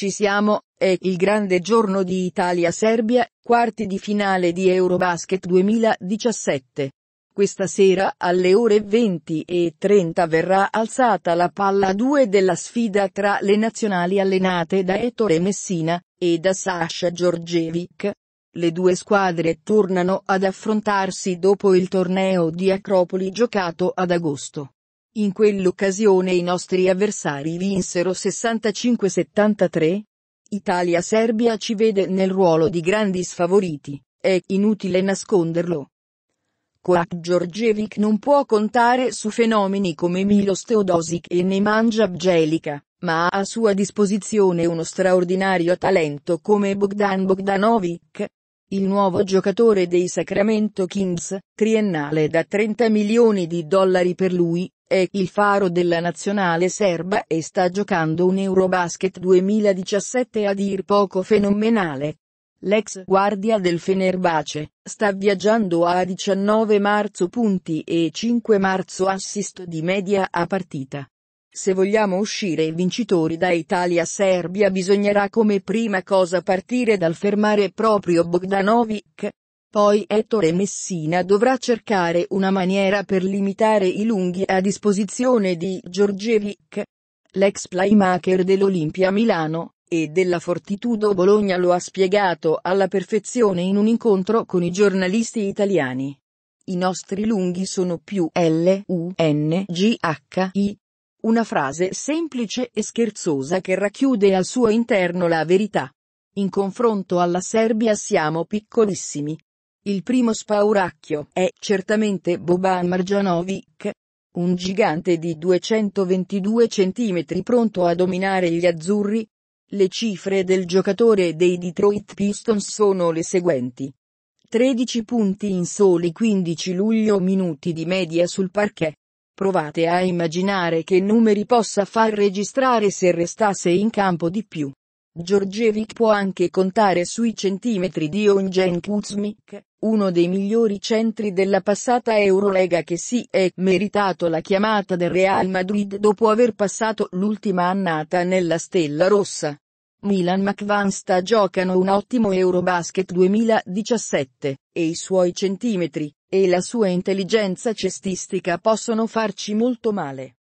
Ci siamo, è il grande giorno di Italia-Serbia, quarti di finale di Eurobasket 2017. Questa sera alle ore 20 e 30 verrà alzata la palla 2 della sfida tra le nazionali allenate da Ettore Messina, e da Sasha Giorgevic. Le due squadre tornano ad affrontarsi dopo il torneo di Acropoli giocato ad agosto. In quell'occasione i nostri avversari vinsero 65-73. Italia-Serbia ci vede nel ruolo di grandi sfavoriti, è inutile nasconderlo. Koak Djordjevic non può contare su fenomeni come Milos Teodosic e Nemanja Bjelica, ma ha a sua disposizione uno straordinario talento come Bogdan Bogdanovic, il nuovo giocatore dei Sacramento Kings, triennale da 30 milioni di dollari per lui, è il faro della nazionale serba e sta giocando un Eurobasket 2017 a dir poco fenomenale. L'ex guardia del Fenerbace, sta viaggiando a 19 marzo punti e 5 marzo assist di media a partita. Se vogliamo uscire vincitori da Italia-Serbia bisognerà come prima cosa partire dal fermare proprio Bogdanovic, poi Ettore Messina dovrà cercare una maniera per limitare i lunghi a disposizione di Giorgevic. L'ex playmaker dell'Olimpia Milano e della Fortitudo Bologna lo ha spiegato alla perfezione in un incontro con i giornalisti italiani. I nostri lunghi sono più L-U-N-G-H-I. Una frase semplice e scherzosa che racchiude al suo interno la verità. In confronto alla Serbia siamo piccolissimi. Il primo spauracchio è certamente Boban Marjanovic, un gigante di 222 cm pronto a dominare gli azzurri. Le cifre del giocatore dei Detroit Pistons sono le seguenti. 13 punti in soli 15 luglio minuti di media sul parquet. Provate a immaginare che numeri possa far registrare se restasse in campo di più. Giorgevic può anche contare sui centimetri di Ongen Kuzmik, uno dei migliori centri della passata Eurolega che si è meritato la chiamata del Real Madrid dopo aver passato l'ultima annata nella Stella Rossa. Milan McVansta giocano un ottimo Eurobasket 2017, e i suoi centimetri, e la sua intelligenza cestistica possono farci molto male.